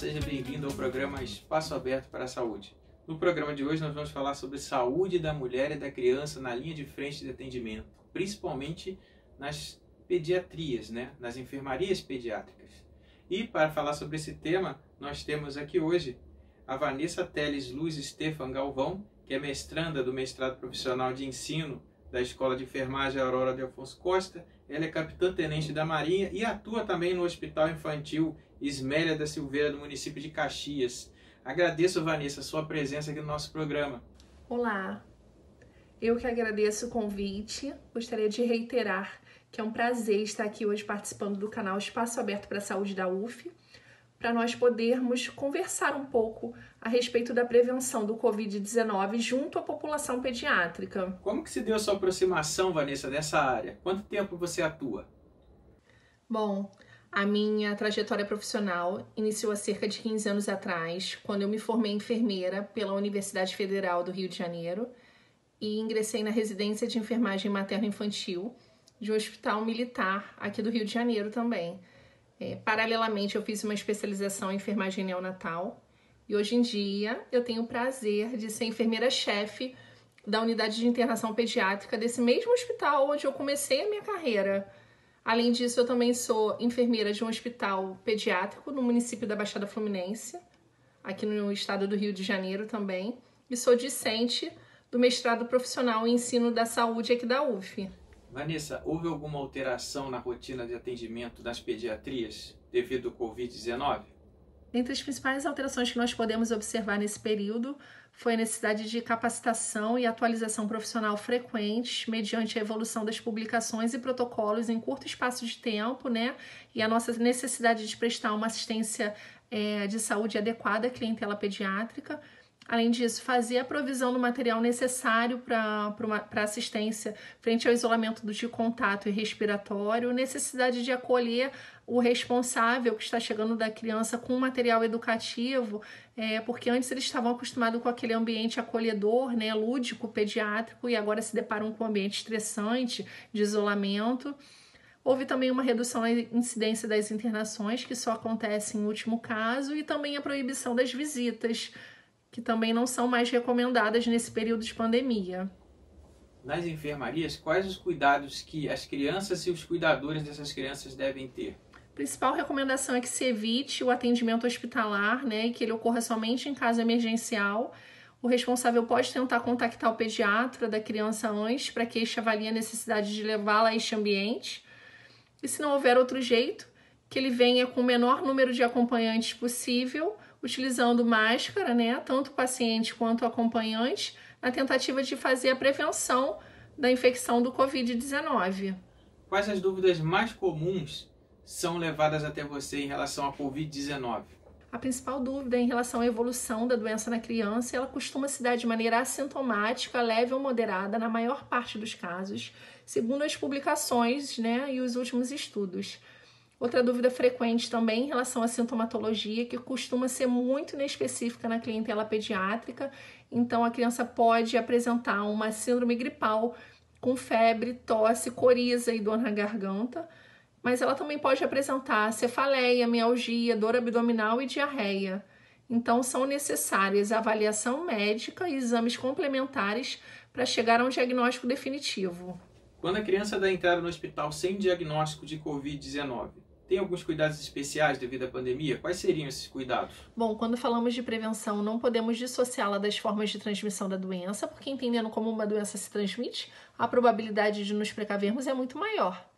seja bem-vindo ao programa Espaço Aberto para a Saúde. No programa de hoje nós vamos falar sobre saúde da mulher e da criança na linha de frente de atendimento, principalmente nas pediatrias, né? nas enfermarias pediátricas. E para falar sobre esse tema, nós temos aqui hoje a Vanessa Teles Luz Stefan Galvão, que é mestranda do mestrado profissional de ensino da Escola de Enfermagem Aurora de Alfonso Costa ela é capitã-tenente da Marinha e atua também no Hospital Infantil Esmélia da Silveira, do município de Caxias. Agradeço, Vanessa, sua presença aqui no nosso programa. Olá, eu que agradeço o convite. Gostaria de reiterar que é um prazer estar aqui hoje participando do canal Espaço Aberto para a Saúde da UF, para nós podermos conversar um pouco a respeito da prevenção do Covid-19 junto à população pediátrica. Como que se deu a sua aproximação, Vanessa, dessa área? Quanto tempo você atua? Bom, a minha trajetória profissional iniciou há cerca de 15 anos atrás, quando eu me formei enfermeira pela Universidade Federal do Rio de Janeiro e ingressei na residência de enfermagem materno-infantil de um hospital militar aqui do Rio de Janeiro também. É, paralelamente, eu fiz uma especialização em enfermagem neonatal e hoje em dia eu tenho o prazer de ser enfermeira-chefe da unidade de internação pediátrica desse mesmo hospital onde eu comecei a minha carreira. Além disso, eu também sou enfermeira de um hospital pediátrico no município da Baixada Fluminense, aqui no estado do Rio de Janeiro também, e sou discente do mestrado profissional em ensino da saúde aqui da UF. Vanessa, houve alguma alteração na rotina de atendimento das pediatrias devido ao Covid-19? Entre as principais alterações que nós podemos observar nesse período foi a necessidade de capacitação e atualização profissional frequentes mediante a evolução das publicações e protocolos em curto espaço de tempo, né? E a nossa necessidade de prestar uma assistência é, de saúde adequada à clientela pediátrica. Além disso, fazer a provisão do material necessário para assistência frente ao isolamento de contato e respiratório, necessidade de acolher o responsável que está chegando da criança com material educativo, é, porque antes eles estavam acostumados com aquele ambiente acolhedor, né, lúdico, pediátrico, e agora se deparam com um ambiente estressante, de isolamento. Houve também uma redução na incidência das internações, que só acontece em último caso, e também a proibição das visitas que também não são mais recomendadas nesse período de pandemia. Nas enfermarias, quais os cuidados que as crianças e os cuidadores dessas crianças devem ter? principal recomendação é que se evite o atendimento hospitalar, né, e que ele ocorra somente em caso emergencial. O responsável pode tentar contactar o pediatra da criança antes para que este avalie a necessidade de levá-la a este ambiente. E se não houver outro jeito, que ele venha com o menor número de acompanhantes possível utilizando máscara, né, tanto paciente quanto acompanhante, na tentativa de fazer a prevenção da infecção do Covid-19. Quais as dúvidas mais comuns são levadas até você em relação à Covid-19? A principal dúvida é em relação à evolução da doença na criança, ela costuma se dar de maneira assintomática, leve ou moderada, na maior parte dos casos, segundo as publicações né, e os últimos estudos. Outra dúvida frequente também em relação à sintomatologia, que costuma ser muito inespecífica na clientela pediátrica, então a criança pode apresentar uma síndrome gripal com febre, tosse, coriza e dor na garganta, mas ela também pode apresentar cefaleia, mialgia, dor abdominal e diarreia. Então, são necessárias avaliação médica e exames complementares para chegar a um diagnóstico definitivo. Quando a criança dá entrada no hospital sem diagnóstico de Covid-19, tem alguns cuidados especiais devido à pandemia? Quais seriam esses cuidados? Bom, quando falamos de prevenção, não podemos dissociá-la das formas de transmissão da doença, porque entendendo como uma doença se transmite, a probabilidade de nos precavermos é muito maior.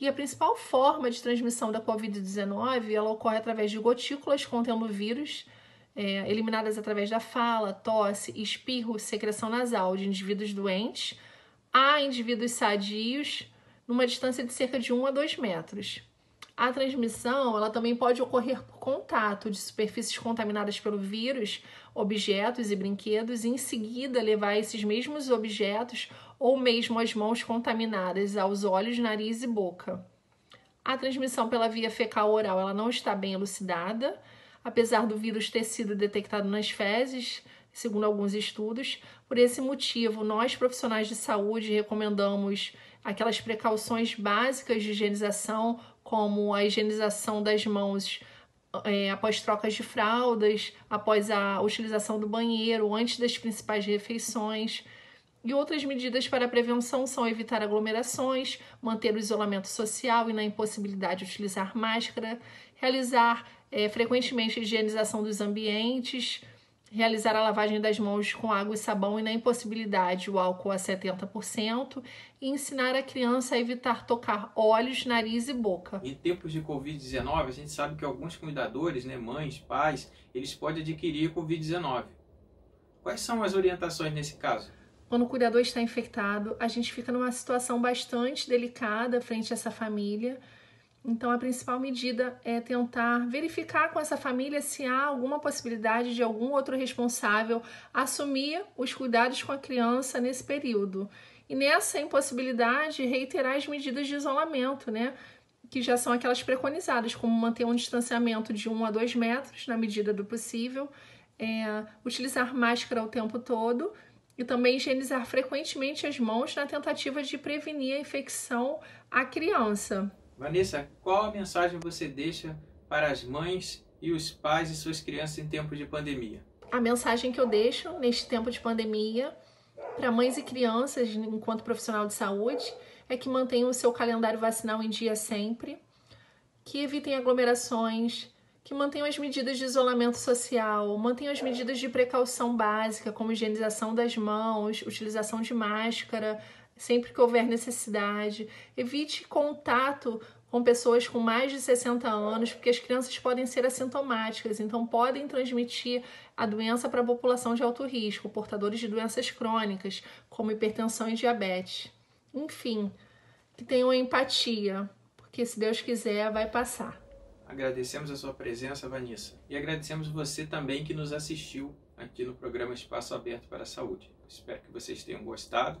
E a principal forma de transmissão da Covid-19 ela ocorre através de gotículas contendo vírus, é, eliminadas através da fala, tosse, espirro, secreção nasal de indivíduos doentes a indivíduos sadios, numa distância de cerca de 1 a 2 metros. A transmissão ela também pode ocorrer por contato de superfícies contaminadas pelo vírus, objetos e brinquedos, e em seguida levar esses mesmos objetos ou mesmo as mãos contaminadas aos olhos, nariz e boca. A transmissão pela via fecal oral ela não está bem elucidada, apesar do vírus ter sido detectado nas fezes, segundo alguns estudos. Por esse motivo, nós profissionais de saúde recomendamos aquelas precauções básicas de higienização, como a higienização das mãos é, após trocas de fraldas, após a utilização do banheiro, antes das principais refeições. E outras medidas para prevenção são evitar aglomerações, manter o isolamento social e na impossibilidade de utilizar máscara, realizar é, frequentemente higienização dos ambientes, realizar a lavagem das mãos com água e sabão e, na impossibilidade, o álcool a 70%, e ensinar a criança a evitar tocar olhos, nariz e boca. Em tempos de Covid-19, a gente sabe que alguns cuidadores, né, mães, pais, eles podem adquirir Covid-19. Quais são as orientações nesse caso? Quando o cuidador está infectado, a gente fica numa situação bastante delicada frente a essa família então, a principal medida é tentar verificar com essa família se há alguma possibilidade de algum outro responsável assumir os cuidados com a criança nesse período. E nessa impossibilidade, reiterar as medidas de isolamento, né? Que já são aquelas preconizadas, como manter um distanciamento de 1 a 2 metros na medida do possível, é, utilizar máscara o tempo todo e também higienizar frequentemente as mãos na tentativa de prevenir a infecção à criança. Vanessa, qual a mensagem você deixa para as mães e os pais e suas crianças em tempo de pandemia? A mensagem que eu deixo neste tempo de pandemia para mães e crianças, enquanto profissional de saúde, é que mantenham o seu calendário vacinal em dia sempre, que evitem aglomerações, que mantenham as medidas de isolamento social, mantenham as medidas de precaução básica, como higienização das mãos, utilização de máscara, sempre que houver necessidade. Evite contato com pessoas com mais de 60 anos, porque as crianças podem ser assintomáticas, então podem transmitir a doença para a população de alto risco, portadores de doenças crônicas, como hipertensão e diabetes. Enfim, que tenham empatia, porque se Deus quiser, vai passar. Agradecemos a sua presença, Vanessa, e agradecemos você também que nos assistiu aqui no programa Espaço Aberto para a Saúde. Espero que vocês tenham gostado